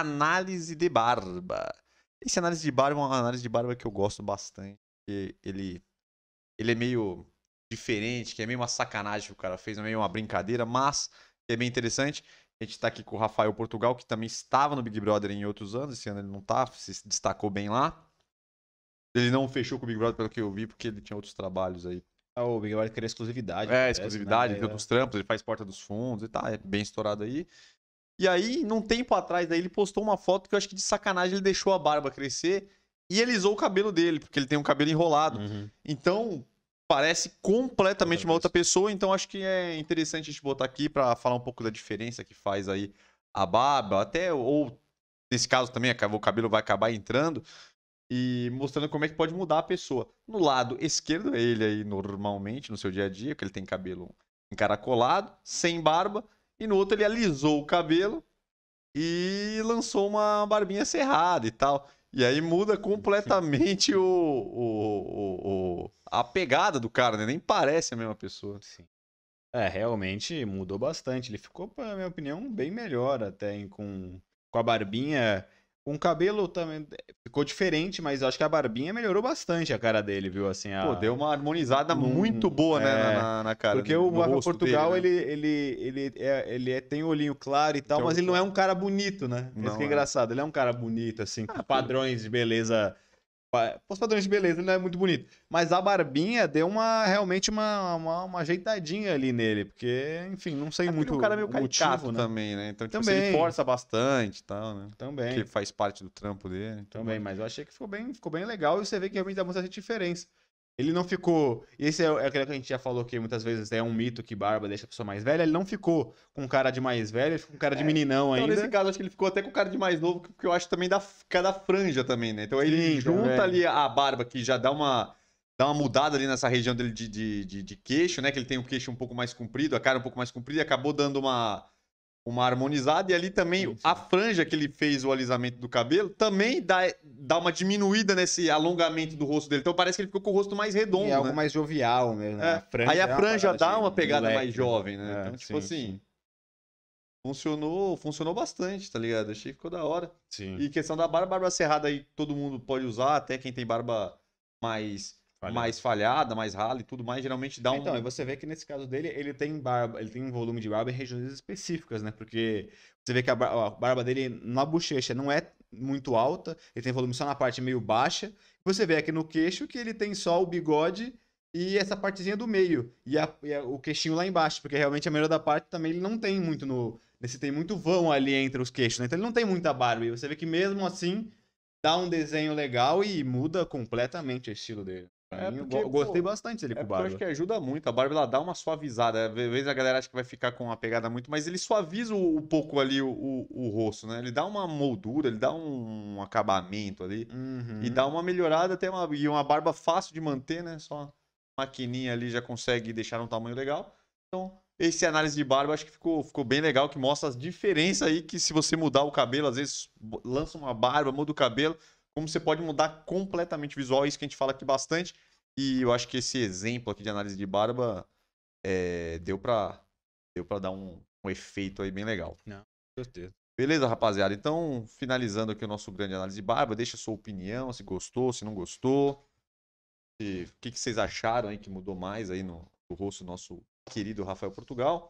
análise de barba. Esse análise de barba é uma análise de barba que eu gosto bastante. Ele, ele é meio diferente, que é meio uma sacanagem que o cara fez, é meio uma brincadeira, mas é bem interessante. A gente está aqui com o Rafael Portugal, que também estava no Big Brother em outros anos. Esse ano ele não tá, se destacou bem lá. Ele não fechou com o Big Brother, pelo que eu vi, porque ele tinha outros trabalhos aí. Ah, o Big Brother queria exclusividade. É, parece, exclusividade, né? tem é. outros trampos, ele faz porta dos fundos e tá, é bem estourado aí. E aí, num tempo atrás, daí ele postou uma foto que eu acho que de sacanagem ele deixou a barba crescer e alisou o cabelo dele, porque ele tem um cabelo enrolado. Uhum. Então, parece completamente uma outra pessoa, então acho que é interessante a gente botar aqui para falar um pouco da diferença que faz aí a barba, até ou nesse caso também o cabelo vai acabar entrando e mostrando como é que pode mudar a pessoa. No lado esquerdo, ele aí normalmente no seu dia a dia, porque ele tem cabelo encaracolado, sem barba, e no outro ele alisou o cabelo e lançou uma barbinha cerrada e tal. E aí muda completamente o, o, o, o, a pegada do cara, né? Nem parece a mesma pessoa. Sim. É, realmente mudou bastante. Ele ficou, na minha opinião, bem melhor até, hein? com, com a barbinha com o cabelo também é, ficou diferente, mas eu acho que a barbinha melhorou bastante a cara dele, viu? Assim, a... Pô, deu uma harmonizada muito boa, né, é... né, na, na, cara. Porque no, o Rafa Portugal, dele, né? ele, ele, ele, é, ele é, tem olhinho claro e tal, então, mas ele não é um cara bonito, né? Não, Isso que é, é engraçado. Ele é um cara bonito, assim, ah, com padrões de beleza os padrões de beleza ele não é muito bonito. Mas a barbinha deu uma realmente uma, uma, uma ajeitadinha ali nele. Porque, enfim, não sei é muito. O cara é meio motivo, caricato, né? também, né? Então, tipo, também. ele força bastante e tal, né? Também. Que faz parte do trampo dele. Então também, é. mas eu achei que ficou bem, ficou bem legal e você vê que realmente dá muita diferença. Ele não ficou. Esse é, é, aquele que a gente já falou que muitas vezes é um mito que barba deixa a pessoa mais velha. Ele não ficou com cara de mais velho, ele ficou com cara de é, meninão então ainda. Nesse caso, acho que ele ficou até com cara de mais novo, porque eu acho também da cada é franja também, né? Então Sim, ele tá junta ali a barba que já dá uma dá uma mudada ali nessa região dele de, de, de, de, queixo, né? Que ele tem o queixo um pouco mais comprido, a cara um pouco mais comprida, e acabou dando uma uma harmonizada. E ali também sim, a franja que ele fez o alisamento do cabelo também dá, dá uma diminuída nesse alongamento do rosto dele. Então parece que ele ficou com o rosto mais redondo. E é né? algo mais jovial mesmo, né? É. A franja, Aí a é franja assim, uma dá uma pegada mais né? jovem, né? É, então, tipo assim. Funcionou, funcionou bastante, tá ligado? Achei que ficou da hora. Sim. E questão da barba, barba cerrada aí todo mundo pode usar, até quem tem barba mais Falhada. mais falhada, mais rala e tudo mais, geralmente dá então, um. Então, e você vê que nesse caso dele, ele tem barba, ele tem um volume de barba em regiões específicas, né? Porque você vê que a barba dele na bochecha não é muito alta, ele tem volume só na parte meio baixa. Você vê aqui no queixo que ele tem só o bigode e essa partezinha do meio, e, a, e a, o queixinho lá embaixo, porque realmente a melhor da parte também ele não tem muito no. Nesse tem muito vão ali entre os queixos, né? Então ele não tem muita barba. E você vê que mesmo assim dá um desenho legal e muda completamente o estilo dele. É porque, gostei pô, bastante dele é com o Barba. Eu acho que ajuda muito. A Barba ela dá uma suavizada. Às vezes a galera acha que vai ficar com uma pegada muito, mas ele suaviza um pouco ali o, o, o rosto, né? Ele dá uma moldura, ele dá um acabamento ali. Uhum. E dá uma melhorada até uma, e uma barba fácil de manter, né? Só maquininha ali já consegue deixar um tamanho legal. Então, esse análise de barba acho que ficou, ficou bem legal, que mostra as diferenças aí que se você mudar o cabelo, às vezes lança uma barba, muda o cabelo como você pode mudar completamente o visual, é isso que a gente fala aqui bastante. E eu acho que esse exemplo aqui de análise de barba é, deu para deu dar um, um, efeito aí bem legal. Não, com certeza. Beleza, rapaziada? Então, finalizando aqui o nosso grande análise de barba, deixa a sua opinião, se gostou, se não gostou. o que, que vocês acharam aí que mudou mais aí no, no rosto do nosso querido Rafael Portugal.